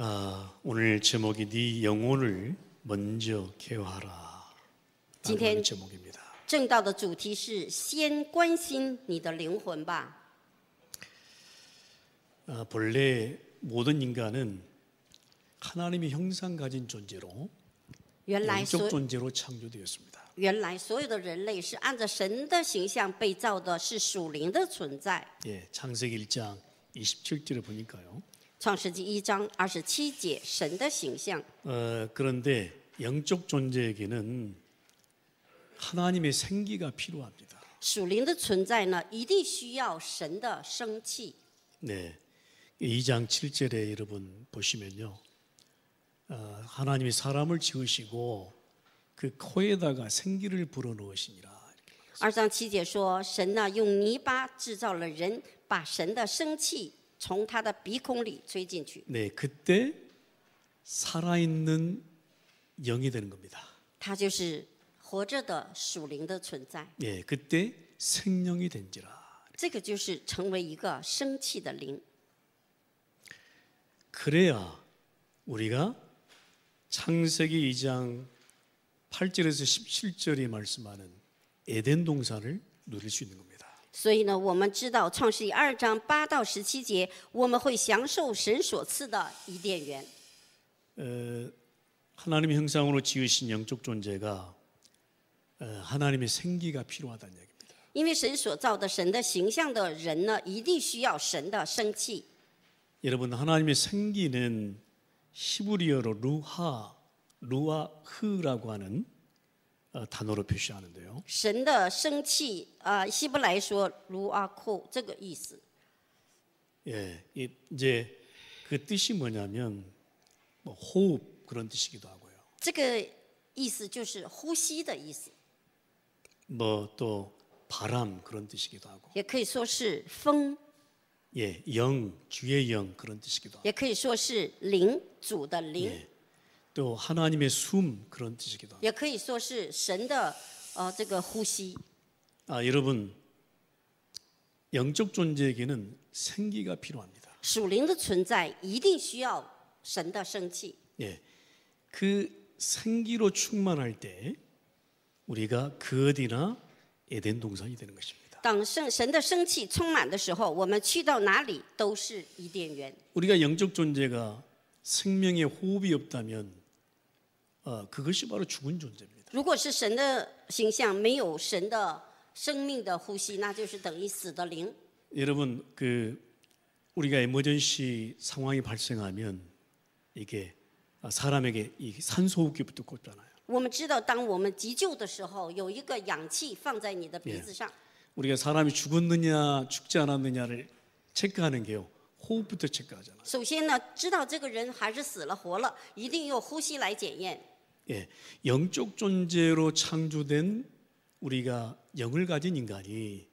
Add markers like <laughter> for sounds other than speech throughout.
아, 오늘 제목이 네 영혼을 먼저 케어하라. 今天 제목입니다. 정道의 주제는 先关心你的灵魂吧 아, 본래 모든 인간은 하나님의 형상 가진 존재로 영적 존재로 창조되었습니다. 原来所有的人类是按照神的形象被造的，是属灵的存在。 예, 창세기 1장 2 7절을 보니까요. 创世纪 1장 27节 神的形象. 어, 그런데 영적 존재에게는 하나님의 생기가 필요합니다. 属灵的存在呢，一定需要神的生气。 네, 2장 7절에 여러분 보시면요, 어, 하나님이 사람을 지으시고 그 코에다가 생기를 불어넣으시니라. 二章七节说，神呢用泥巴制造了人，把神的生气从他的鼻孔里吹进去。 네, 그때 살아있는 영이 되는 겁니다. 他就是活着的属灵的存在， 예, 그때 생명이 된지라. 这个就是成为一个生气的灵， 그래야 우리가 창세기 2장 8절에서 17절이 말씀하는 에덴 동산을 누릴 수 있는 겁니다. 所以呢我们知道创世纪二章八到十七节我们会享受神所赐的伊甸园呃 하나님의 형상으로 지으신 영적 존재가 에, 어, 하나님의 생기가 필요하다는 얘기입니다. 因为神所造的神的形象的人呢，一定需要神的生气。 여러분 하나님의 생기는 히브리어로 루하, 루아흐라고 하는 어, 단어로 표시하는데요. 神的生气啊，希伯来说如阿库这个意思。 예, 이제 그 뜻이 뭐냐면 뭐 호흡 그런 뜻이기도 하고요. 这个意思就是呼吸的意思。뭐또 바람 그런 뜻이기도 하고. 也可以说是风。 예, 영 주의 영 그런 뜻이기도 하고. 也可以说是灵主的灵。 예. 또 하나님의 숨 그런 뜻이기도 합니다. 也可以说是神的呃这个呼吸.아 여러분 영적 존재에게는 생기가 필요합니다. 属灵的存在一定需要神的生气. 예, 그 생기로 충만할 때 우리가 그 어디나 에덴 동산이 되는 것입니다. 等圣神的生气充满的时候，我们去到哪里都是伊甸园。우리가영적존재가생명의호흡이없다면 어, 그것이 바로 죽은 존재입니다. 如果是神的形象没有神的生命的呼吸那就是等于死的灵 여러분 그 우리가 에머전시 상황이 발생하면 이게 사람에게 이 산소 호흡기 붙었잖아요. 我们知道当我们急救的时候有一个氧气放在你的鼻子上 우리가 사람이 죽었느냐 죽지 않았느냐를 체크하는 게요. 호흡부터 체크하잖아요. 首先呢,知道这个人还是死了活了,一定用呼吸来检验. 예, 영적 존재로 창조된 우리가 영을 가진 인간이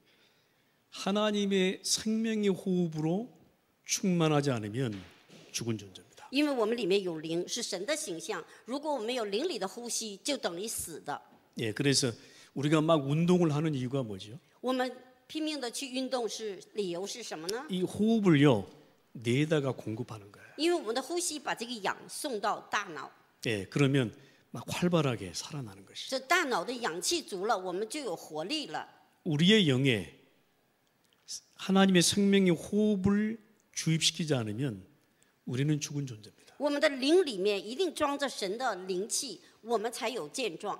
하나님의 생명의 호흡으로 충만하지 않으면 죽은 존재입니다. 因为我们里面有灵，是神的形象。如果我们有灵里的呼吸，就等于死的。 예, 그래서 우리가 막 운동을 하는 이유가 뭐죠? 我们拼命的去运动是理由是什么呢？이 호흡을요 뇌에다가 공급하는 거예요. 因为我们的呼吸把这个氧送到大脑。 예, 그러면 막 활발하게 살아나는 것이. 这大脑的氧气足了，我们就有活力了。 우리의 영에 하나님의 생명의 호흡을 주입시키지 않으면 우리는 죽은 존재입니다. 我们的灵里面一定装着神的灵气，我们才有健壮。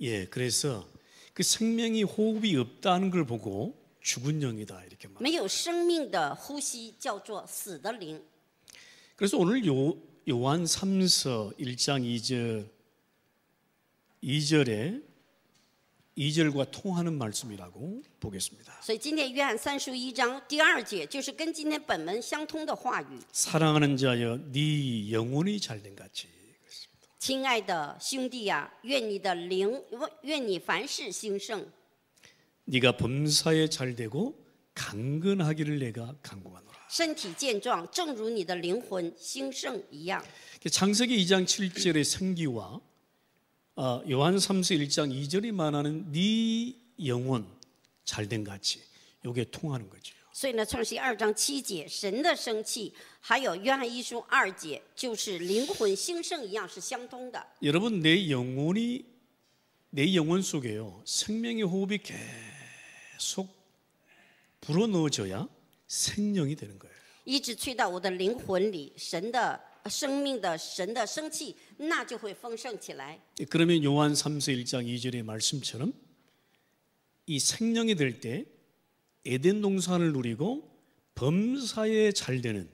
예, 그래서 그 생명이 호흡이 없다는 걸 보고 죽은 영이다 이렇게 말. 没有生命的呼吸叫做死的灵。 그래서 오늘 요 요한 3서 1장 2절 2절에 2절과 통하는 말씀이라고 보겠습니다. 所以今天约翰三书一章第二节就是跟今天本文相通的话语。 사랑하는 자여 네 영혼이 잘된 같이 亲爱的兄弟呀，愿你的灵，愿你凡事兴盛。 네가 범사에 잘되고 강건하기를 내가 간구한다. 身体健壮，正如你的灵魂兴盛一样。 장세기 2장 7절의 생기와 아, 요한 3서 1장 2절이 말하는 네 영혼 잘된 같이 요게 통하는 거죠. 所以呢，《创世记》二章七节，神的生气，还有《约翰一书》二节，就是灵魂兴盛一样是相通的。 여러분 내 영혼이 내 영혼 속에요 생명의 호흡이 계속 불어넣어져야 생명이 되는 거예요. 一直吹到我的灵魂里，神的生命的神的生气，那就会丰盛起来。 그러면 요한 3서 1장 2절의 말씀처럼 이 생명이 될 때 에덴 동산을 누리고 범사에 잘 되는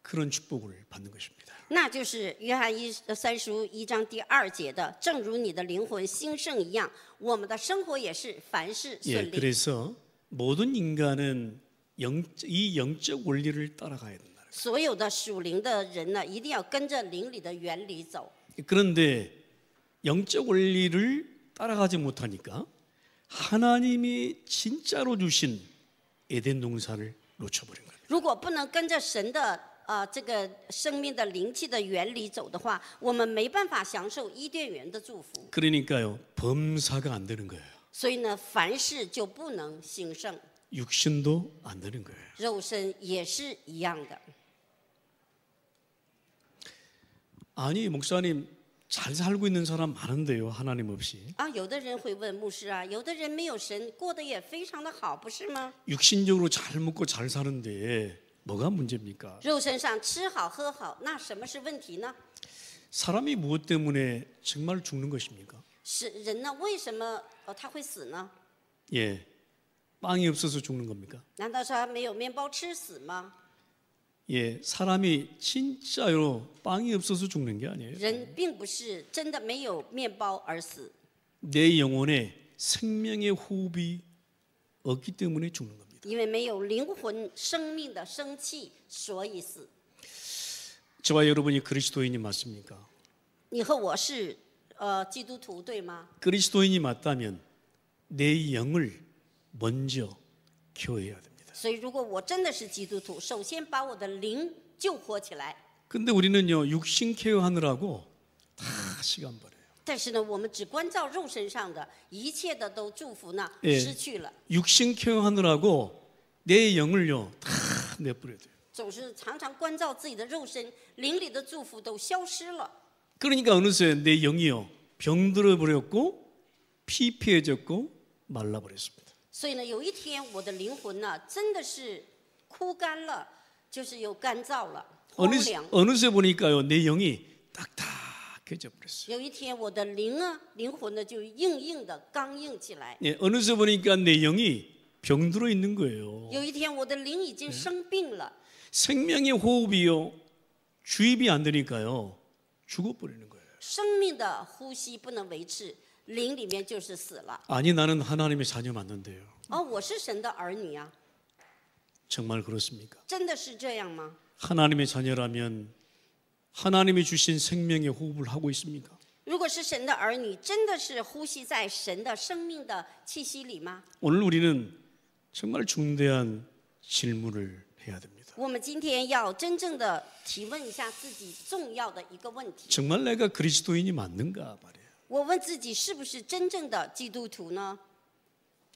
그런 축복을 받는 것입니다. 那就是约翰一三十一章第二节的，正如你的灵魂兴盛一样，我们的生活也是凡事顺利。 예, 그래서 모든 인간은 영, 이 영적 원리를 따라가야 된다. 所有的属灵的人呢，一定要跟着灵里的原理走。 그런데 영적 원리를 따라가지 못하니까 하나님이 진짜로 주신 에덴 동산을 놓쳐버린 거예요. 如果不能跟着神的啊这个生命的灵气的原理走的话，我们没办法享受伊甸园的祝福。 그러니까요 범사가 안 되는 거예요. 所以呢，凡事就不能兴盛。 육신도 안 되는 거예요. 肉身也是一样的. 아니 목사님 잘 살고 있는 사람 많은데요 하나님 없이. 아有的人会问牧师啊有的人没有神过得也非常的好不是吗 육신적으로 잘 먹고 잘 사는데 뭐가 문제입니까? 肉身上吃好喝好那什么是问题呢? 사람이 무엇 때문에 정말 죽는 것입니까? 是人呢为什么哦他会死呢？예 빵이 없어서 죽는 겁니까? 예, 사람이 진짜로 빵이 없어서 죽는 게 아니에요. 내 영혼에 생명의 호흡이 없기 때문에 죽는 겁니다. 저와 여러분이 그리스도인이 맞습니까? 그리스도인이 맞다면 내 영을 먼저 교회해야 됩니다. 所以如果我真的是基督徒，首先把我的灵救活起来。 근데 우리는요 육신 케어하느라고 다 시간 버려요. 但是呢，我们只关照肉身上的，一切的都祝福呢，失去了。 육신 케어하느라고 내 영을요 다 내버려요. 总是常常关照自己的肉身，灵里的祝福都消失了。 그러니까 어느새 내 영이요 병들어 버렸고 피폐해졌고 말라버렸습니다. 所以呢有一天我的灵魂呢真的是枯干了就是有干燥了 어느 어느새 보니까요, 내 영이 딱딱해져 버렸어요. 有一天我的灵啊，灵魂呢就硬硬的刚硬起来。 예, 어느새 보니까 내 영이 병들어 있는 거예요. 有一天我的灵已经生病了。 생명의 호흡이요, 주입이 안 되니까요, 죽어버리는 거예요. 生命的呼吸不能维持，灵里面就是死了。 아니 나는 하나님의 자녀 맞는데요. 哦，我是神的儿女啊， 정말 그렇습니까? 真的是这样吗？ 하나님의 자녀라면 하나님이 주신 생명의 호흡을 하고 있습니까? 如果是神的儿女，真的是呼吸在神的生命的气息里吗？ 오늘 우리는 정말 중대한 질문을 해야 됩니다. 我们今天要真正的提问一下自己重要的一个问题： 정말 내가 그리스도인이 맞는가 말이에요. 我问自己是不是真正的基督徒呢？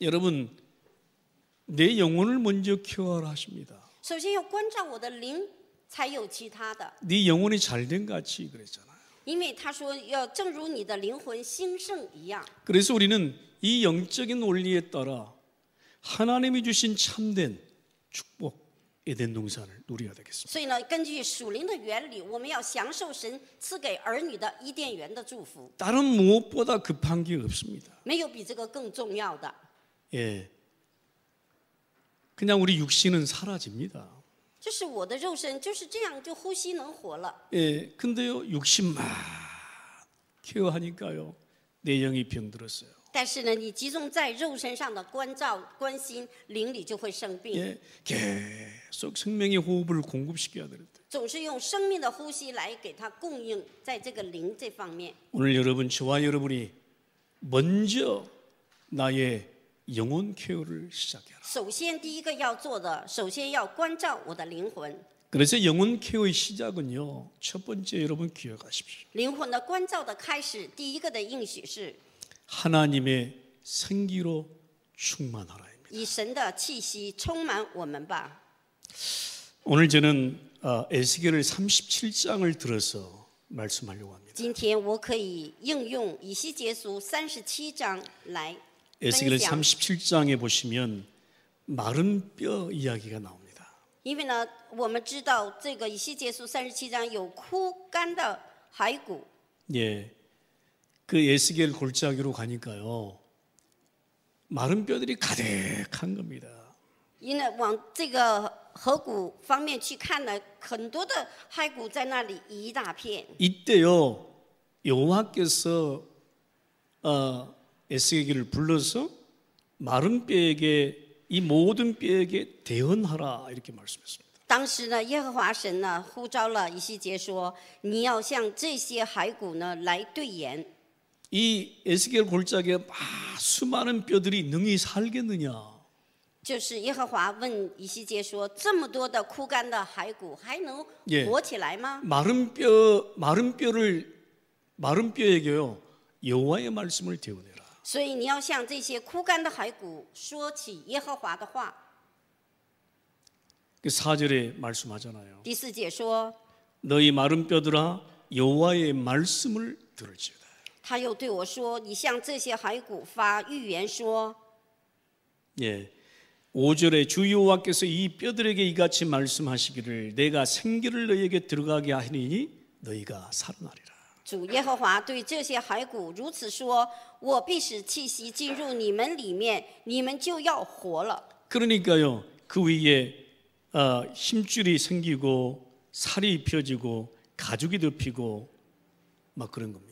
여러분 내 영혼을 먼저 케어하라 하십니다. 首先要关照我的灵，才有其他的。네 영혼이 잘된 같이 그랬잖아요. 因为他说要正如你的灵魂兴盛一样。 그래서 우리는 이 영적인 원리에 따라 하나님이 주신 참된 축복 에덴 동산을 누리야 되겠습니다. 所以呢，根据属灵的原理，我们要享受神赐给儿女的伊甸园的祝福。 다른 무엇보다 급한 게 없습니다. 没有比这个更重要的。 예. 그냥 우리 육신은 사라집니다. 就是我的肉身就是这样就呼吸能活了。 예. 근데요, 육신만 케어하니까요. 내 영이 병들었어요. 但是呢，你集中在肉身上的关照、关心，灵里就会生病。 예, 계속 생명의 호흡을 공급시켜야 돼요. 总是用生命的呼吸来给它供应，在这个灵这方面。 오늘 여러분 저와 여러분이 먼저 나의 영혼 케어를 시작해라. 首先，第一个要做的，首先要关照我的灵魂。 그래서 영혼 케어의 시작은요. 첫 번째 여러분 기억하십시오. 灵魂的关照的开始，第一个的应许是 하나님의 생기로 충만하라입니다. 오늘 저는 아, 에스겔 37장을 들어서 말씀하려고 합니다. 今天我可以应用以西结书37章来 에스겔 37장에 보시면 마른 뼈 이야기가 나옵니다. 因为呢我们知道这个以西结书三十章有枯干的骸骨 예, 그 예스겔 골짜기로 가니까요. 마른 뼈들이 가득한 겁니다. 因为往这个河谷方面去看了，很多的骸骨在那里一大片。 이때요 여호와께서 어, 에스겔을 불러서 마른 뼈에게 이 모든 뼈에게 대언하라 이렇게 말씀했습니다. 当时呢，耶和华神呢呼召了以西结说：“你要向这些骸骨呢来对言。”이 에스겔 골짜기에 막 수많은 뼈들이 능히 살겠느냐? 就是耶和华问以西结说：“这么多的枯干的骸骨还能活起来吗？” 예, 마른 뼈 마른 뼈를 마른 뼈에게요 여호와의 말씀을 대우내라. 所以你要向这些枯干的骸骨说起耶和华的话。그 4절에 말씀하잖아요. 第四节说：“너희 마른 뼈들아 여호와의 말씀을 들을지어 他又对我说：“你向这些骸骨发预言说。” 예. 5절에 주 여호와께서 이 뼈들에게 이같이 말씀하시기를 내가 생기를 너희에게 들어가게 하니 너희가 살아나리라. 主耶和华对这些骸骨如此说：“我必使气息进入你们里面，你们就要活了。” 그러니까요. 그 위에 어, 힘줄이 생기고 살이 펴지고 가죽이 덮이고 막 그런 겁니다.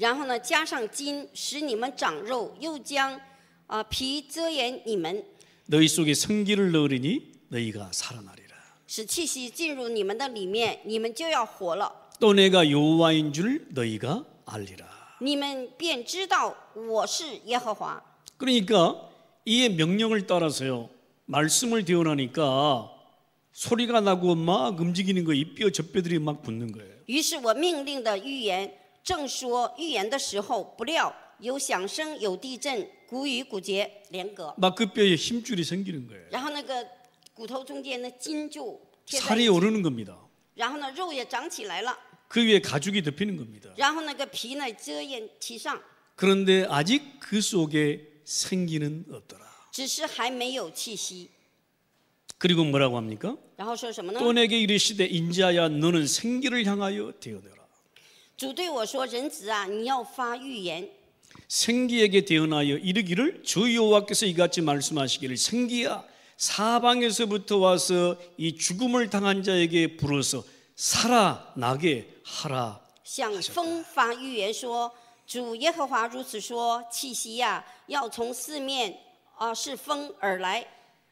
然后呢加上筋使你们长肉又将啊皮遮掩你们 너희 속에 생기를 넣으리니 너희가 살아나리라. 使气息进入你们的里面，你们就要活了。또 내가 여호와인 줄 너희가 알리라. 你们便知道我是耶和华。 그러니까 이의 명령을 따라서요. 말씀을 대원하니까 소리가 나고 막 움직이는 거예뼈 젖뼈들이 막 붙는 거예요. 于是我命令的预言，正说预言的时候，不料有响声，有地震，骨与骨节连隔。 막그뼈에 힘줄이 생기는 거예요. 然后那个骨头中间的筋就 살이， 오르는 겁니다. 然后呢肉也长起来了，그 위에 가죽이 덮이는 겁니다. 然后那个皮呢遮掩其上， 그런데 아직 그 속에 생기는 없더라. 只是还没有气息。 그리고 뭐라고 합니까? 然后说什么呢？또 내게 이르시되 인자야 너는 생기를 향하여 되어내라. 主对我说：“人子啊，你要发预言。” 생기에게 대언하여 이르기를 주 여호와께서 이같이 말씀하시기를 생기야 사방에서부터 와서 이 죽음을 당한 자에게 불어서 살아나게 하라. 向风发预言说：“主耶和华如此说，气息呀、啊，要从四面啊是风而来。”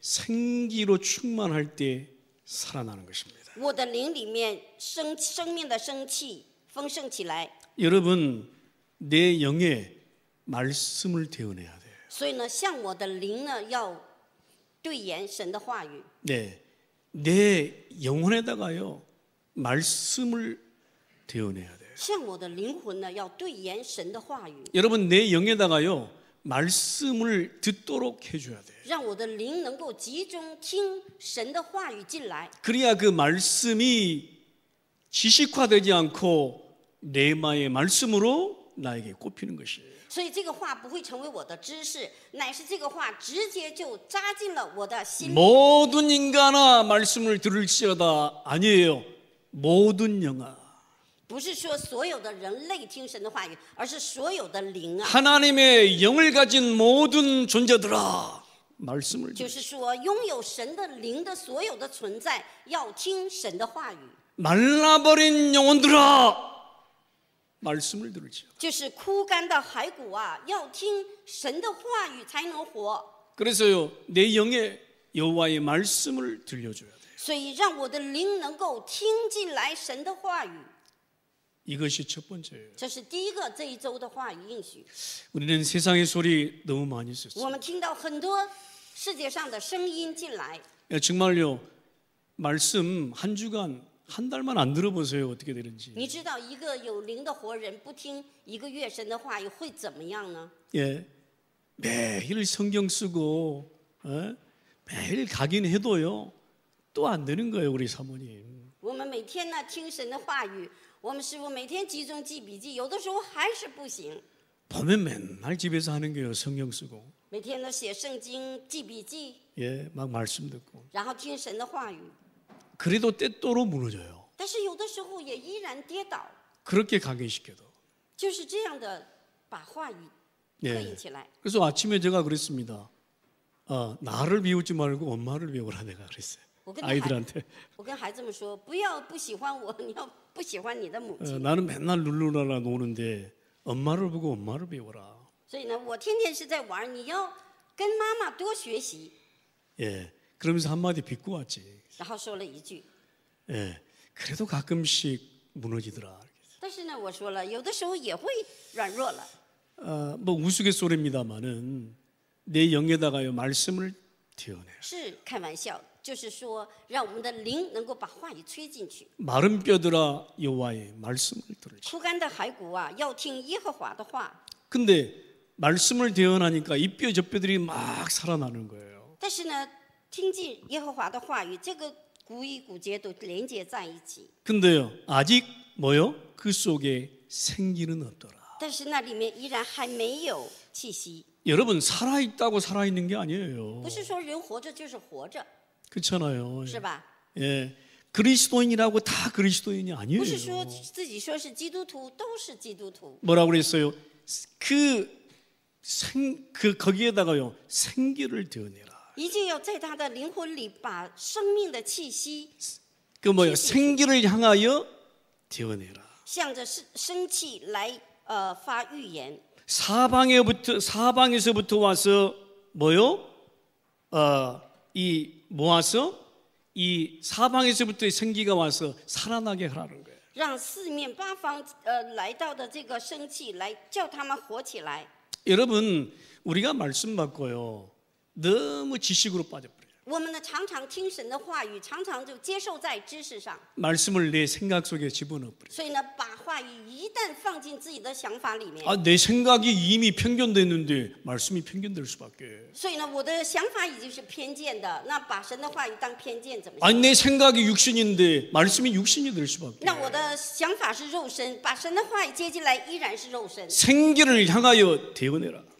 생기로 충만할 때 살아나는 것입니다. 我的灵里面生生命的生气丰盛起来. 여러분 내 영에 말씀을 대언해야 돼요. 所以呢,向我的灵呢要对言神的话语. 네. 내 영혼에다가요. 말씀을 대언해야 돼요. 向我的灵魂呢要对言神的话语. 여러분 내 영에다가요. 말씀을 듣도록 해줘야 돼. 让我的灵能够集中听神的话语进来. 그래야 그 말씀이 지식화되지 않고 네마의 말씀으로 나에게 꼽히는 것이에요. 所以这个话不会成为我的知识，乃是这个话直接就扎进了我的心。 모든 인간아 말씀을 들을지어다 아니에요. 모든 영아. 不是说所有的人类听神的话语，而是所有的灵啊。 하나님의 영을 가진 모든 존재들아 말씀을 就是说，拥有神的灵的所有的存在，要听神的话语。 말라버린 영혼들아 말씀을 들으지 就是枯干的骸骨啊，要听神的话语才能活。 그래서요 내 영에 여호와의 말씀을 들려줘야 돼. 所以，让我的灵能够听进来神的话语。 이것이 첫 번째예요. 우리는 세상의 소리 너무 많이 썼어요. 정말요. 말씀 한 주간 한 달만 안 들어보세요 어떻게 되는지. 你知道一个有灵的活人不听一个月神的话会怎么样呢 예, 매일 성경 쓰고 어? 매일 가긴 해도요 또 안 되는 거예요 우리 사모님. 我们每天呢听神的话语。我们师傅每天集中记笔记，有的时候还是不行。 밤에 맨날 집에서 하는 게 성경 쓰고. 每天都写圣经、记笔记， 예, 막 말씀 듣고. 然后听神的话语。 그래도 때때로 무너져요. 但是有的时候也依然跌倒， 그렇게 각인시켜도. 就是这样的把话语刻印起来。 그래서 아침에 제가 그랬습니다. 아, 나를 비웃지 말고 엄마를 비워라 내가 그랬어요. 我跟 아이들한테. 我跟孩子们说，不要不喜欢我，你要不喜欢你的母 어, 亲。 나는 맨날 룰루라라 노는데 엄마를 보고 엄마를 배워라. 所以呢，我天天是在玩儿，你要跟妈妈多学习。 예. 그러면서 한마디 비꼬 왔지. 然后说了一句， 예. 그래도 가끔씩 무너지더라. 但是呢，我说了，有的时候也会软弱了。 아, 뭐 우스갯소리입니다마는 내 영에다가요 말씀을 태어내. 是开玩笑，就是说，让我们的灵能够把话语吹进去。 마른 뼈들아 여호와의 말씀을 들으라. 枯干的骸骨啊，要听耶和华的话。 근데 말씀을 대언하니까 이뼈저 뼈들이 막 살아나는 거예요. 但是呢，听进耶和华的话语，这个骨与骨节都连接在一起。 근데요 아직 뭐요 그 속에 생기는 없더라. 但是那里面依然还没有气息。 여러분 살아 있다고 살아 있는 게 아니에요. 不是说人活着就是活着， 그렇잖아요. 是 예. 그리스도인이라고 다 그리스도인이 아니에요. 뭐라고 그랬어요? 그생그 그 거기에다가요. 생기를 드어내라. 그 뭐요? 생기를 향하여 드어내라. 사방에부터 사방에서부터 와서 뭐요? 어이 모아서 이 사방에서부터 생기가 와서 살아나게 하라는 거예요. 让四面八方呃来到的这个生气来叫他们活起来。 여러분 우리가 말씀 받고요 너무 지식으로 빠져. 我们呢常常听神的话语，常常就接受在知识上。 말씀을 내 생각 속에 집어넣어버려. 所以呢，把话语一旦放进自己的想法里面， 아, 내 생각이 이미 편견됐는데 말씀이 편견될 수밖에. 所以呢我的想法已经是偏见的那把神的话语当偏见怎么아내 생각이 육신인데 말씀이 육신이 될 수밖에. 那我的想法是肉身，把神的话语接进来依然是肉身。 생기를 향하여 대원해라.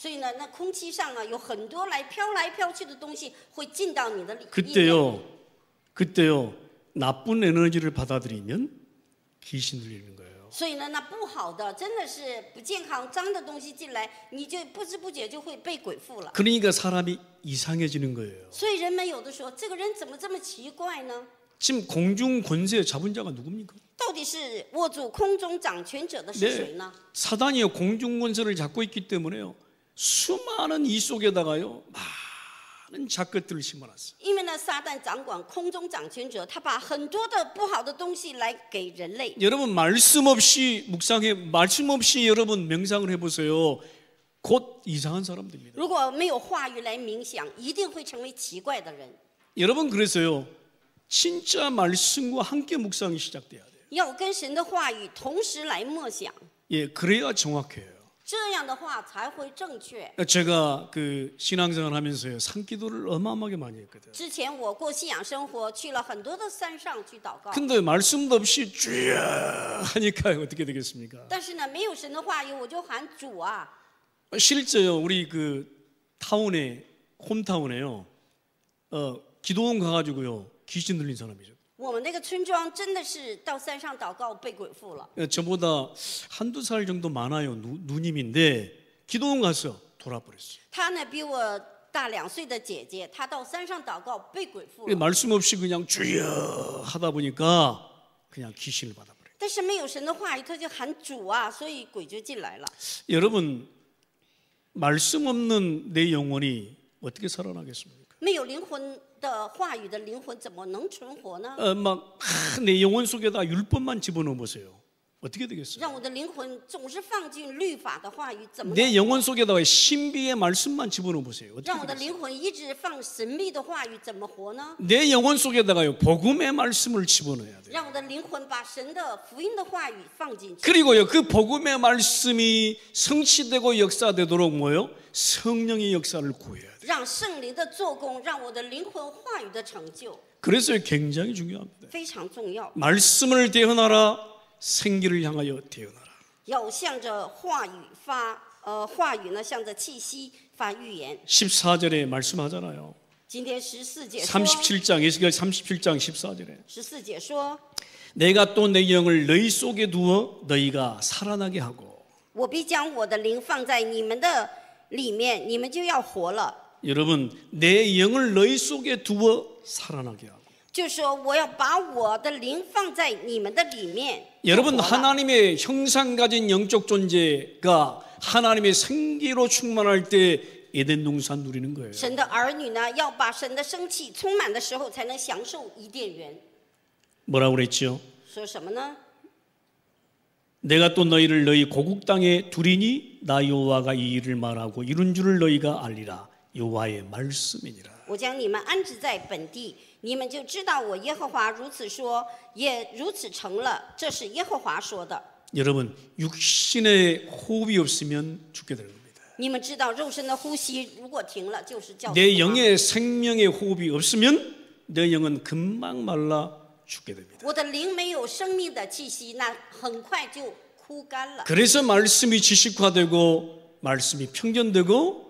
所以呢，那空气上啊有很多来飘来飘去的东西会进到你的里。그때요그때요나쁜에너지를받아들이면귀신들리는거예요所以呢，那不好的，真的是不健康、脏的东西进来，你就不知不觉就会被鬼附了。그러니까사람이이상해지는거예요所以人们有的说，这个人怎么这么奇怪呢？지금공중권세잡은자가누굽니까到底是握住空中掌权者的是谁呢？사단이요공중권세를잡고있기때문에요 수많은 이 속에다가요 많은 작것들을 심어놨어요. 因为呢，撒旦掌管空中掌权者，他把很多的不好的东西来给人类。 여러분 말씀 없이 묵상해 말씀 없이 여러분 명상을 해보세요. 곧 이상한 사람 됩니다. 如果没有话语来冥想，一定会成为奇怪的人。 여러분 그래서요 진짜 말씀과 함께 묵상이 시작돼야 돼요. 要跟神的话语同时来默想。 예, 그래야 정확해요. 这样的话才会正确。 제가 그 신앙생활 하면서 산기도를 어마어마하게 많이 했거든. 之前我过信仰生活，去了很多的山上去祷告， 근데 말씀도 없이 주 하니까 어떻게 되겠습니까? 但是呢，没有神的话语，我就喊主啊。 실제요 우리 그 타운에 홈타운에요. 어, 기도원 가가지고요 귀신 들린 사람이죠. 我们那个村庄真的是到山上祷告被鬼附了。 저보다 한두 살 정도 많아요 누, 누님인데 기도원 가서 돌아버렸어요. 她呢比我大两岁的姐姐，她到山上祷告被鬼附 근데 了， 말씀 없이 그냥 주여 하다 보니까 그냥 귀신을 받아버려요. 但是没有神的话语，她就喊主啊，所以鬼就进来了。 여러분 말씀 없는 내 영혼이 어떻게 살아나겠습니까? 没有灵魂 的话语的灵魂怎么能存活呢？어, 막내 영혼 속에다 율법만 집어넣어 보세요. 어떻게 되겠어요? 내 영혼 속에다 신비의 말씀만 집어넣어 보세요. 내 영혼 속에다가요 복음의 말씀을 집어넣어야 돼요. 그리고요 그 복음의 말씀이 성취되고 역사되도록 뭐요? 성령의 역사를 구해야 돼요. 그래서 굉장히 중요합니다. 말씀을 대언하라. 생기를 향하여 태어나라. 要向着话语发呃话语呢向着气息发预言 14절에 말씀하잖아요. 37장 예수가 37장 14절에 14节说 내가 또 내 영을 너희 속에 두어 너희가 살아나게 하고 여러분 내 영을 너희 속에 두어 살아나게 하고 여러분 하나님의 형상 가진 영적 존재가 하나님의 생기로 충만할 때 에덴 농산 누리는 거예요. 뭐라고 그랬지 내가 또 너희를 너희 고국 땅에 두리니 나 여호와가 이 일을 말하고 이룬 줄을 너희가 알리라 여호와의 말씀이니라. 我将你们安置在本地，你们就知道我耶和华如此说，也如此成了。这是耶和华说的。 여러분 육신의 호흡이 없으면 죽게 되는 겁니다. 你们知道肉身的呼吸如果停了，就是叫내 영의 생명의 호흡이 없으면 내 영은 금방 말라 죽게 됩니다. 我的灵没有生命的气息，那很快就枯干了。 그래서 말씀이 지식화되고 말씀이 편견되고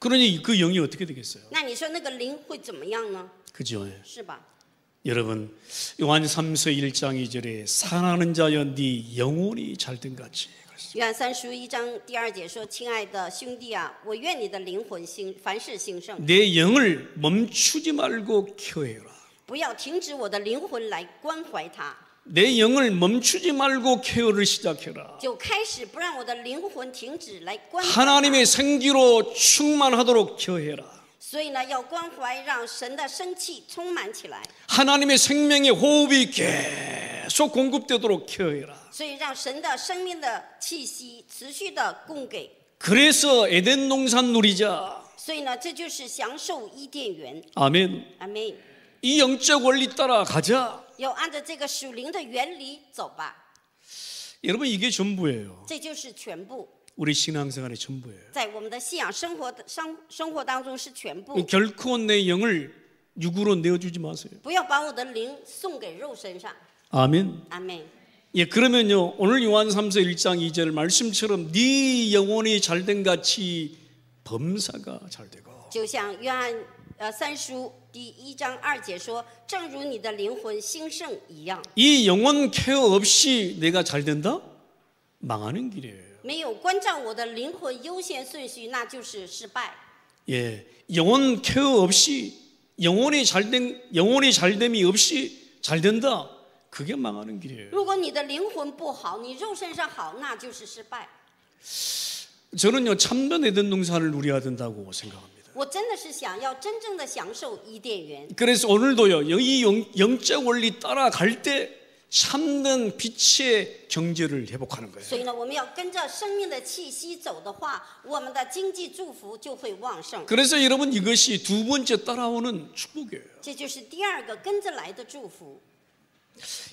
그러니 그 영이 어떻게 되겠어요? 那你说那个灵会怎么样呢? 그죠? 是吧? 여러분 요한 3서 1장 2절에 사랑하는 자여 네 영혼이 잘된 같이 愿三十一章第二节说：“亲爱的兄弟啊，我愿你的灵魂兴，凡事兴盛。내 영을 멈추지 말고 케어라 不要停止我的灵魂来关怀他。내 영을 멈추지 말고 케어를 시작해라. 하나님의 생기로 충만하도록 케어해라. 하나님의 생명의 호흡이 계속 공급되도록 케어해라. 그래서 에덴 농산 누리자. 아멘. 아멘. 이 영적 원리 따라 가자. 여러분 이게 전부예요. 우리 신앙생활의 전부예요. 결코 내 영을 육으로 내어주지 마세요. 아멘. 아멘. 예, 그러면요. 오늘 요한 3서 1장 2절 말씀처럼 네 영혼이 잘된 같이 범사가 잘 되고. 第一章二节说：“正如你的灵魂兴盛一样。”이 영혼 케어 없이 내가 잘 된다? 망하는 길이에요. 没有关照我的灵魂优先顺序，那就是失败。 예, 영혼 케어 없이 영혼이 잘된 영혼이 잘됨이 없이 잘 된다. 그게 망하는 길이에요. 如果你的灵魂不好，你肉身上好，那就是失败。 저는요 참된 에덴 동산을 누려야 된다고 생각합니다. 그래서 오늘도요. 이 영적 원리 따라갈 때참는 빛의 경제를 회복하는 거예요. 그래서 여러분 이것이 두 번째 따라오는 축복이에요.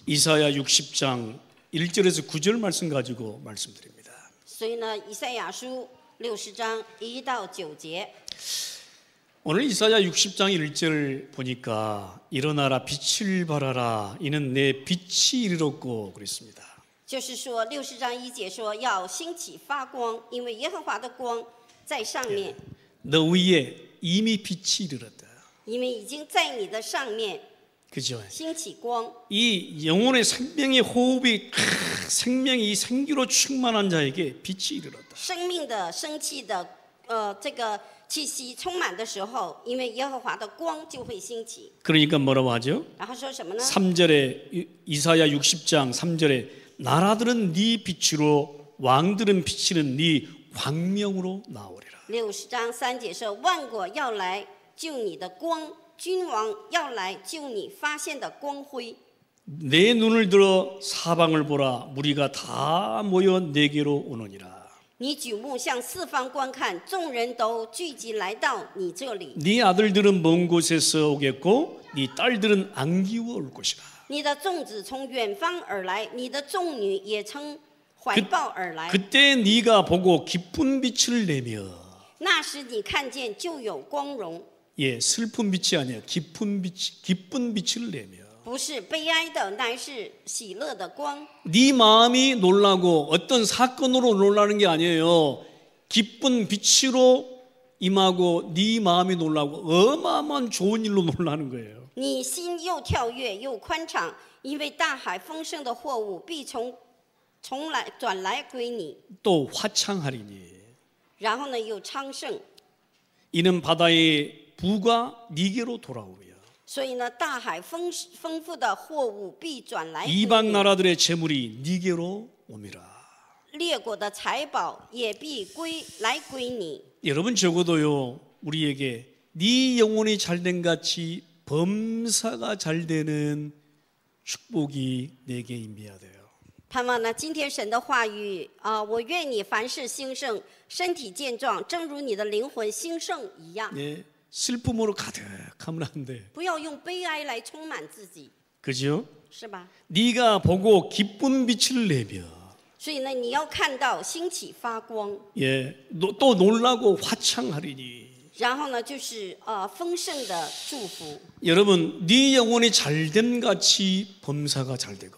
이사야 60장 1절에서 9절 말씀 가지고 말씀드립니다. 所以呢，以赛亚书六十章一到九节。 오늘 이사야 60장 1절 보니까 일어나라 빛을 발하라 이는 내 빛이 이르렀고 그랬습니다. 就是说六十说要兴起发光因为耶和华的光在上面 예. 너 위에 이미 빛이 이르렀다. 因为已经在你的上面。 그죠? 兴起光.이 영혼의 생명의 호흡이 생명이 생기로 충만한 자에게 빛이 이르렀다. 生命的生气的呃这个气息充满的时候，因为耶和华的光就会兴起。 그러니까 뭐라고 하죠? 然后说什么呢？ 3절에 이사야 60장 3절에 나라들은 네 빛으로 왕들은 비치는 네 광명으로 나오리라. 六十章三节说：“万国要来救你的光，君王要来救你发现的光辉。내 눈을 들어 사방을 보라 무리가 다 모여 내게로 오느니라. 你举目向四方观看，众人都聚集来到你这里。네 아들들은 먼 곳에서 오겠고 네 딸들은 안기워 올 것이라. 你的众子从远方而来，你的众女也从怀抱而来。 그때 네가 보고 기쁜 빛을 내며 那时你看见就有光荣，예 슬픈 빛이 아니야 기쁜 빛 기쁜 빛을 내며 不是네 마음이 놀라고 어떤 사건으로 놀라는 게 아니에요. 기쁜 빛으로 임하고 네 마음이 놀라고 어마어마한 좋은 일로 놀라는 거예요. 또 화창하리니. 이는 바다의 부가 네게로 돌아오리. 所以呢，大海丰丰富的货物必转来。 이방 나라들의 재물이 네게로 옵니다. 列国的财宝也必归来归你。 여러분 적어도요 우리에게 네 영혼이 잘된 같이 범사가 잘 되는 축복이 내게 임해야 돼요. 盼望呢，今天神的话语啊、我愿你凡事兴盛，身体健壮，正如你的灵魂兴盛一样。 예, 슬픔으로 가득하면 안 돼. 不要用悲哀来充满自己. 그죠? 是吧? 네가 보고 기쁜 빛을 내며. 所以呢，你要看到兴起发光. 예, 노, 또 놀라고 화창하리니. 然后呢，就是呃丰盛的祝福. 여러분, 네 영혼이 잘됨 같이 범사가 잘 되고.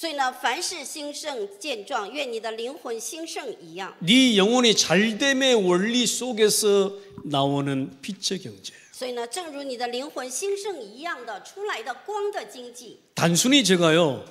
所以呢，凡事兴盛健壮，愿你的灵魂兴盛一样。네 영혼이 잘됨의 원리 속에서 나오는 빛의 경제. 所以呢，正如你的灵魂兴盛一样的出来的光的经济。 단순히 제가요,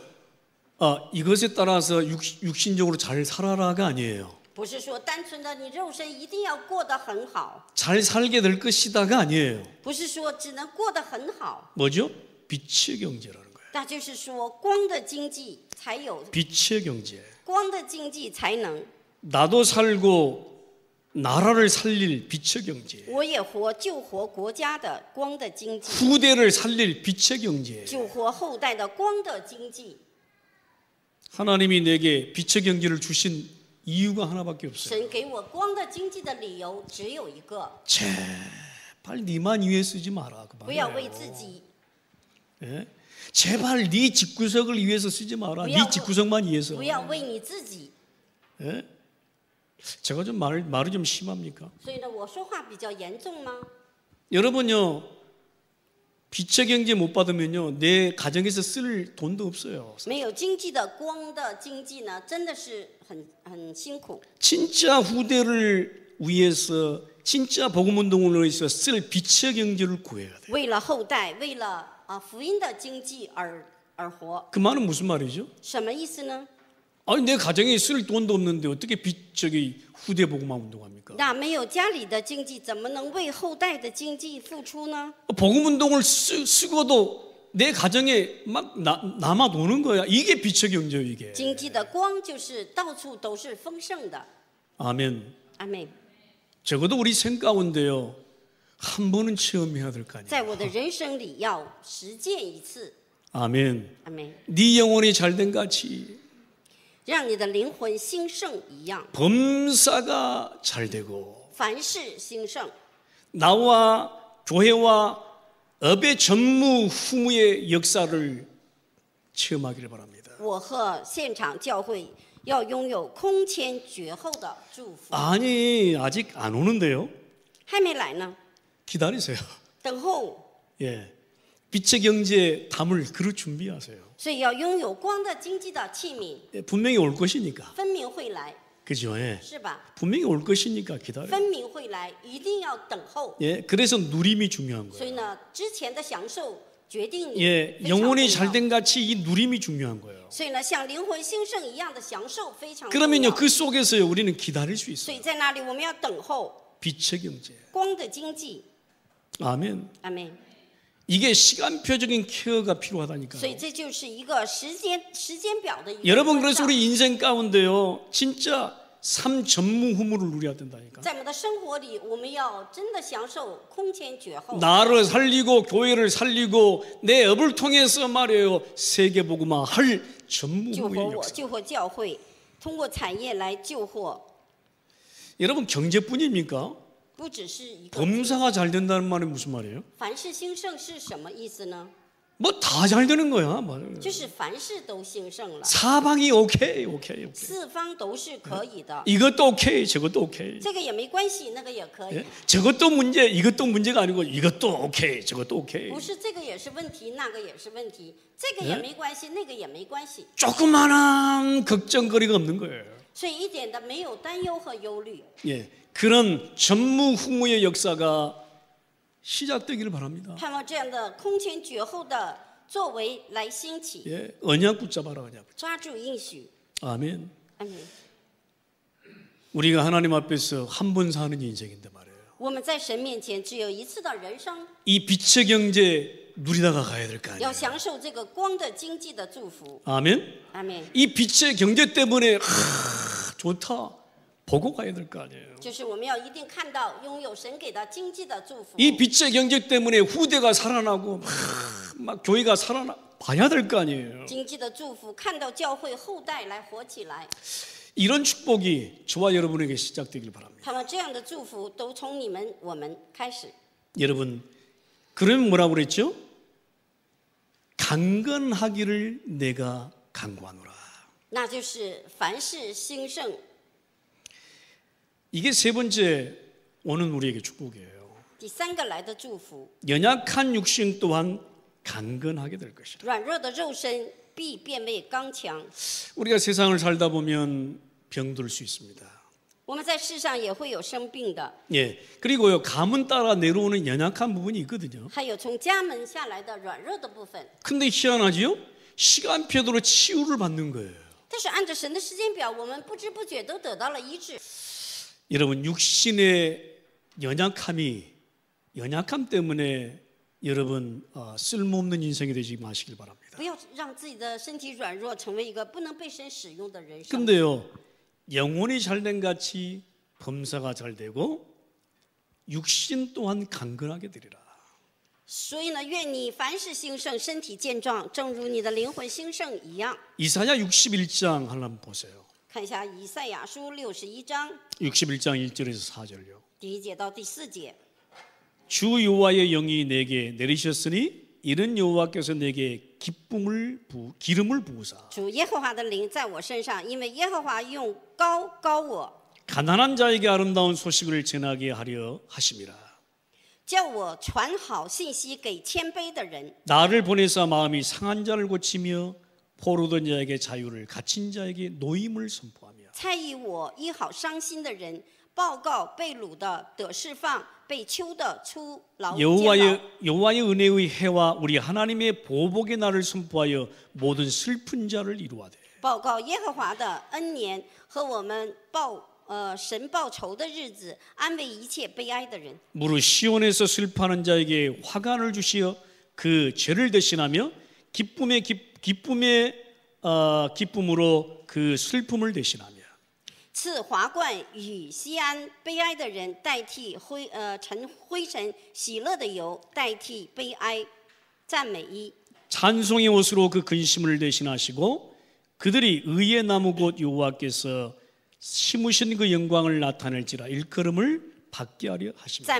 아 이것에 따라서 육, 육신적으로 잘 살아라가 아니에요. 不是说单纯的你肉身一定要过得很好，잘 살게 될 것이다가 아니에요. 不是说只能过得很好， 뭐죠? 빛의 경제라 那就是说，光的经济才有 빛의 경제. 光的经济才能， 나도 살고 나라를 살릴 빛의 경제. 我也活救活国家的光的经济， 후대를 살릴 빛의 경제. 救活后代的光的经济。 하나님이 내게 빛의 경제를 주신 이유가 하나밖에 없어요. 제발 니만 위해 쓰지 마라. 그 不要为自요 예? 제발 네 집구석을 위해서 쓰지 마라. 네 집구석만 위해서. 不要为你自己. 예? 제가 좀 말, 말이 좀 심합니까? 所以呢,我说话比较严重吗? 여러분요. 빛의 경제 못 받으면요. 내 가정에서 쓸 돈도 없어요. 没有经济的光的经济呢,真的是很很辛苦. 진짜 후대를 위해서 진짜 복음 운동을 위해서 쓸 빛의 경제를 구해야 돼. 为了后代,为了 啊福音的经济而而活。그 말은 무슨 말이죠? 什么意思呢？ 아니 내 가정에 쓸 돈도 없는데 어떻게 빚 저기 후대 복음화 운동합니까? 那没有家里的经济，怎么能为后代的经济付出呢？ 복음 운동을 쓰, 쓰고도 내 가정에 막 나, 남아 도는 거야. 이게 비척 경제 이게. 经济的光就是到处都是丰盛的。 아멘. 阿妹， 적어도 우리 생가운데요 한 번은 체험해야 될 거 아니에요. 아멘. 아멘. 네 영혼이 잘된 같이 범사가 잘 되고 나와 교회와 업의 전무 후무의 역사를 체험하기를 바랍니다. 아니, 아직 안 오는데요? 还没来呢. 기다리세요. <laughs> 等候。 예. 빛의 경제에 담을 그릇 준비하세요. 所以要拥有光的经济的器皿， 예, 분명히 올 것이니까. 分明会来， 그죠? 예. 是吧？ 분명히 올 것이니까 기다려. 分明会来，一定要等候。 예. 그래서 누림이 중요한 所 거예요. 以呢，之前的享受决定你 예. 非常重 영혼이 要。 잘된 같이 이 누림이 중요한 거예요. 所以呢，像灵魂兴盛一样的享受非常重 그러면요. 要。그 속에서요. 우리는 기다릴 수所 있어요. 以在那里我们要等候 빛의 경제. 光的经济， 아멘. 아멘. 이게 시간표적인 케어가 필요하다니까요. 여러분 그래서 우리 인생 가운데요. 진짜 삼전무후무를 누려야 된다니까. 나를 살리고 교회를 살리고 내 업을 통해서 말이에요. 세계 복음화 할 전무후의 무 역사. 여러분 경제뿐입니까? 범사가 잘 된다는 말이 무슨 말이에요? 凡事兴盛是什么意思呢? 뭐다 잘 되는 거야. 뭐. 사방이 오케이, 오케이, 오케이. 네. 이것도 오케이, 저것도 오케이. 네? 저것도 문제, 이것도 문제가 아니고 이것도 오케이, 저것도 오케이. 네? 조그만한 걱정거리가 없는 거예요. 예, 그런 전무후무의 역사가 시작되기를 바랍니다. 盼望这样的空前绝后的作为来兴起. 예, 언약 붙잡아라 언약. 抓住应许. 아멘. 아멘. 우리가 하나님 앞에서 한 번 사는 인생인데 말이에요. 我们在神面前只有一次的人生.이 빛의 경제 누리다가 가야 될 거 아니에요. 要享受这个光的经济的祝福. 아멘. 아멘. 이 빛의 경제 때문에 하, 좋다. 보고 가야 될 거 아니에요. 이 빛의 경제 때문에 후대가 살아나고 막, 막 교회가 살아나 봐야 될 거 아니에요. 이런 축복이 저와 여러분에게 시작되길 바랍니다. 여러분 그러면 뭐라고 그랬죠? 강건하기를 내가 강구하노라. 那就是凡事兴盛 이게 세 번째 오는 우리에게 축복이에요. 연약한 육신 또한 강건하게 될 것이다. 우리가 세상을 살다 보면 병들 수 있습니다. 我们在世上也会有生病的. 예, 그리고요 가문 따라 내려오는 연약한 부분이 있거든요. 还有从家门下来的软弱的部分. 근데 희한하지요? 시간표대로 치유를 받는 거예요. 但是按照神的时间表，我们不知不觉都得到了医治。 여러분 육신의 연약함이 연약함 때문에 여러분 어, 쓸모없는 인생이 되지 마시길 바랍니다. 不要근데요 영혼이 잘된 같이 범사가 잘 되고 육신 또한 강건하게 되리라. 所以呢이사야 61장 한번 보세요. 看一下이사야书六十一 61장 1절에서 4절요. 第一节到第四节，주 여호와의 영이 내게 내리셨으니 이는 여호와께서 내게 기쁨을 부, 기름을 부으사 主耶和华的灵在我身上，因为耶和华用高高我， 가난한 자에게 아름다운 소식을 전하게 하려 하심이라. 叫我传好信息给谦卑的人，나를 보내사 마음이 상한 자를 고치며 포로된 자에게 자유를 갇힌 자에게 노임을 선포하며 여호와의 여호와의 은혜의 해와 우리 하나님의 보복의 날을 선포하여 모든 슬픈 자를 이루하되 报告耶和华的恩和我们报呃神报仇的日子安慰一切悲哀的人 무릇 시온에서 슬퍼하는 자에게 화관을 주시어 그 죄를 대신하며 기쁨의 기쁨 기쁨의 어, 기쁨으로 그 슬픔을 대신하며 赐华冠与西安悲哀的人代替灰呃尘灰尘喜乐的油代替悲哀赞美一 찬송의 옷으로 그 근심을 대신하시고 그들이 의의 나무 곧 여호와께서 심으신 그 영광을 나타낼지라 일컬음을 받게 하려 하십니다.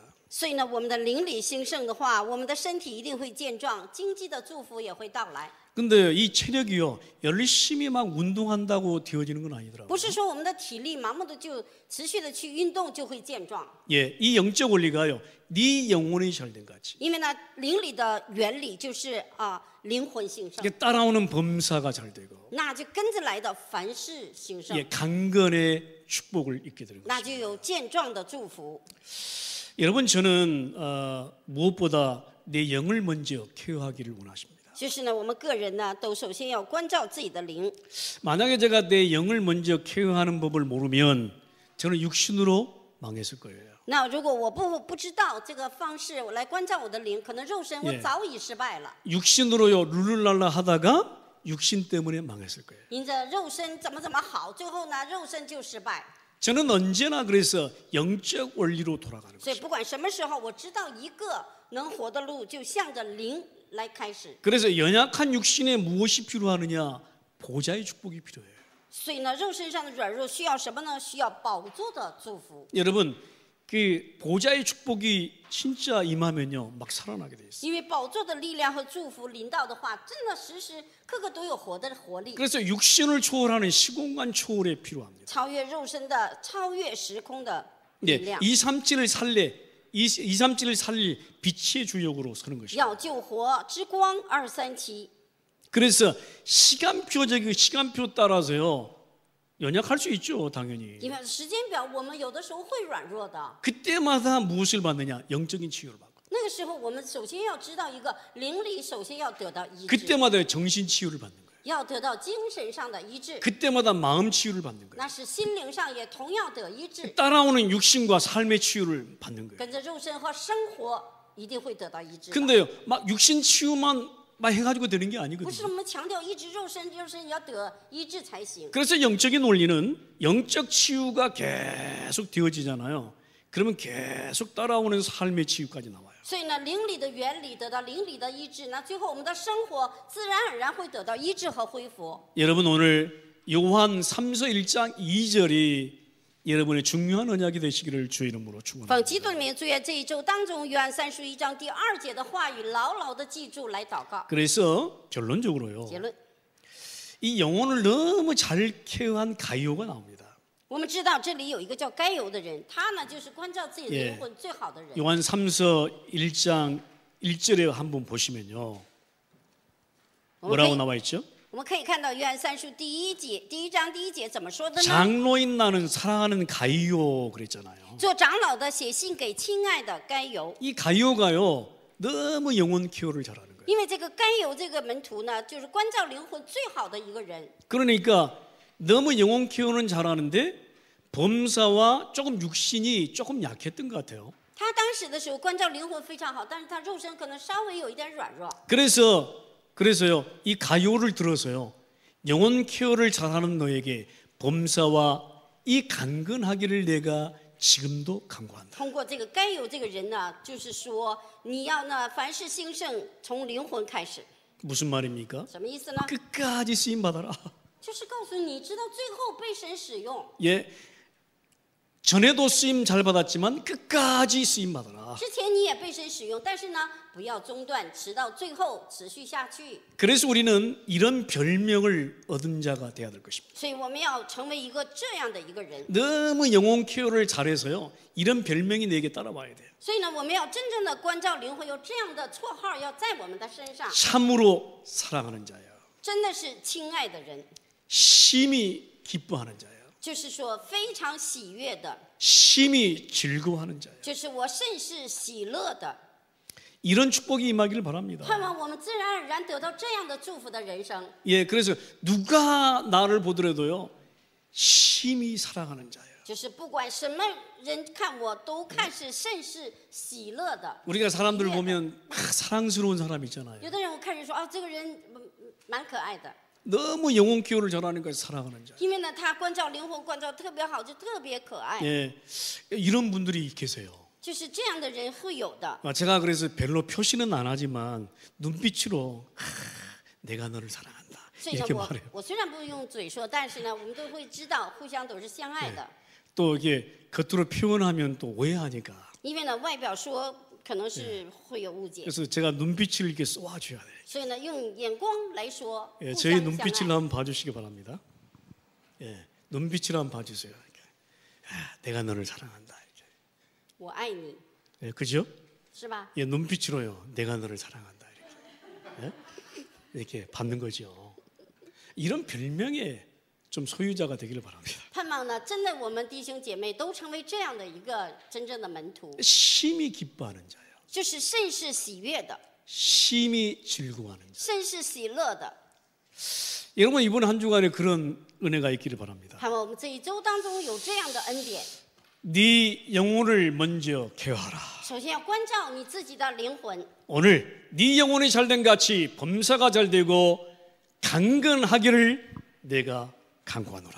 所以呢，我们的灵里兴盛的话，我们的身体一定会健壮，经济的祝福也会到来。 근데 이 체력이요 열심히 막 운동한다고 되어지는 건아니더라고不是说我们的体力盲目的就持续的去运动就会健壮. 예, 이 영적 원리가요. 네 영혼이 잘된 같이. 因为呢，灵里的原理就是啊，灵魂兴盛. 따라오는 범사가 잘 되고. 那就跟着来的凡事兴盛. 예, 강건의 축복을 입게 되는 那就有健壮的祝福. 여러분 저는 어, 무엇보다 내 영을 먼저 케어하기를 원하십니다. 就是呢，我们个人呢，都首先要关照自己的灵。 만약에 제가 내 영을 먼저 케어하는 법을 모르면 저는 육신으로 망했을 거예요. 那如果我不不知道这个方式，我来关照我的灵，可能肉身我早已失败了。 육신으로요 룰루랄라 하다가 육신 때문에 망했을 거예요. 因着肉身怎么怎么好，最后呢，肉身就失败。 저는 언제나 그래서 영적 원리로 돌아가는 거죠. 그래서 연약한 육신에 무엇이 필요하느냐? 보좌의 축복이 필요해요. 여러분 그 보좌의 축복이 진짜 임하면요 막 살아나게 돼 있어요. 因为宝座的力量和祝福临到的话，真的时时刻刻都有活的活力. 그래서 육신을 초월하는 시공간 초월에 필요합니다. 超越肉身的超越时空的 네, 2, 3, 7을 살래 이삼 3, 을살리 빛의 주역으로 서는 것이죠. 要 그래서 시간표적인 시간표 따라서요. 연약할 수 있죠, 당연히. 그때마다 무엇을 받느냐? 영적인 치유를 받고. 그때마다 정신 치유를 받는 거예요. 그때마다 마음 치유를 받는 거예요. 따라오는 육신과 삶의 치유를 받는 거예요. 근데요, 막 육신 치유만 막 해가지고 되는 게 아니거든요. 그래서 영적인 원리는 영적 치유가 계속 되어지잖아요. 그러면 계속 따라오는 삶의 치유까지 나와요. 所以呢，灵里的原理得到灵里的医治，那最后我们的生活自然而然会得到医治和恢复。 여러분 오늘 요한 3서 1장 2절이 여러분의 중요한 언약이 되시기를 주의 이름으로 奉 축원합니다. 그래서 결론적으로요. 结论，이 영혼을 너무 잘 케어한 가이오가 나옵니다. 요한 3서 1장 1절에 한번 보시면요. 뭐라고 나와 있죠? 我们可以看到《约翰三书》第一节第一章第一节怎么说的呢？ 장로인 나는 사랑하는 가이오 그랬잖아요. 做长老的写信给亲爱的该犹，이 가이오가요 너무 영혼 키워를 잘하는 거예요. 因为这个该犹这个门徒呢，就是关照灵魂最好的一个人。 그러니까 너무 영혼 키우는 잘하는데 범사와 조금 육신이 조금 약했던 것 같아요. 他当时的时候关照灵魂非常好，但是他肉身可能稍微有一点软弱。 그래서 그래서요, 이 가요를 들어서요, 영혼 케어를 잘하는 너에게 범사와 이강근하기를 내가 지금도 강구한다. 通过这个该有这个人呢，就是说你要呢凡事兴盛，从灵魂开始。 무슨 말입니까? 끝까지 쓰임 받아라. 就是告诉你，直到最后被神使用。 예, 전에도 쓰임 잘 받았지만 끝까지 쓰임 받아라. 之前你也被神使用,但是呢,不要中断,直到最后持续下去. 그래서 우리는 이런 별명을 얻은 자가 되어야 될 것입니다. 너무 영혼 케어를 잘해서요. 이런 별명이 내게 따라와야 돼요. 참으로 사랑하는 자야. 真的是亲爱的人. 심히 기뻐하는 자야. 就是说非常喜悦的。 심히 즐거워하는 자예요. 就是我甚是喜乐的。 이런 축복이 임하기를 바랍니다. 盼望我们自然而然得到这样的祝福的人生。 예, 그래서 누가 나를 보더라도요. 심히 사랑하는 자예요. 就是不管什么人看我都看是甚是喜乐的。 우리가 사람들 보면 막 사랑스러운 사람 있잖아요. 有的人我看人说啊，这个人蛮可爱的。 너무 영혼 기호를 전하는 것이 사랑하는 자. 因为呢,他关照灵魂关照特别好,就特别可爱. 예, 이런 분들이 계세요. 제가 그래서 별로 표시는 안 하지만 눈빛으로 내가 너를 사랑한다. 이렇게 말해요. 我虽 이게 겉으로 표현하면 또 오해하니까. 그래서 제가 눈빛을 이렇게 쏘아줘야 돼. 예, 저희 눈빛을 한번 봐주시기 바랍니다. 예, 눈빛을 한번 봐주세요. 아, 내가 너를 사랑한다. 이렇게. 예, 그죠? 예, 눈빛으로요. 내가 너를 사랑한다. 이렇게. 예? 이렇게 받는 거죠. 이런 별명에 좀 소유자가 되기를 바랍니다. 盼望呢，真的我们弟兄姐妹都成为这样的一个真正的门徒。심히 기뻐하는 자요. 就是甚是喜悦的。 심히 즐거워하는 자. 甚是喜乐的. 여러분 이번 한 주간에 그런 은혜가 있기를 바랍니다. 我们这一周当中有这样的恩典.네 영혼을 먼저 개화하라. 오늘 네 영혼이 잘된 같이 범사가 잘 되고 강건하기를 내가 강구하노라.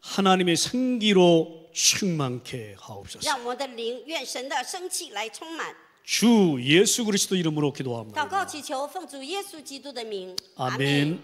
하나님의 생기로 충만케 하옵소서. 주 예수 그리스도 이름으로 기도합니다. 아멘.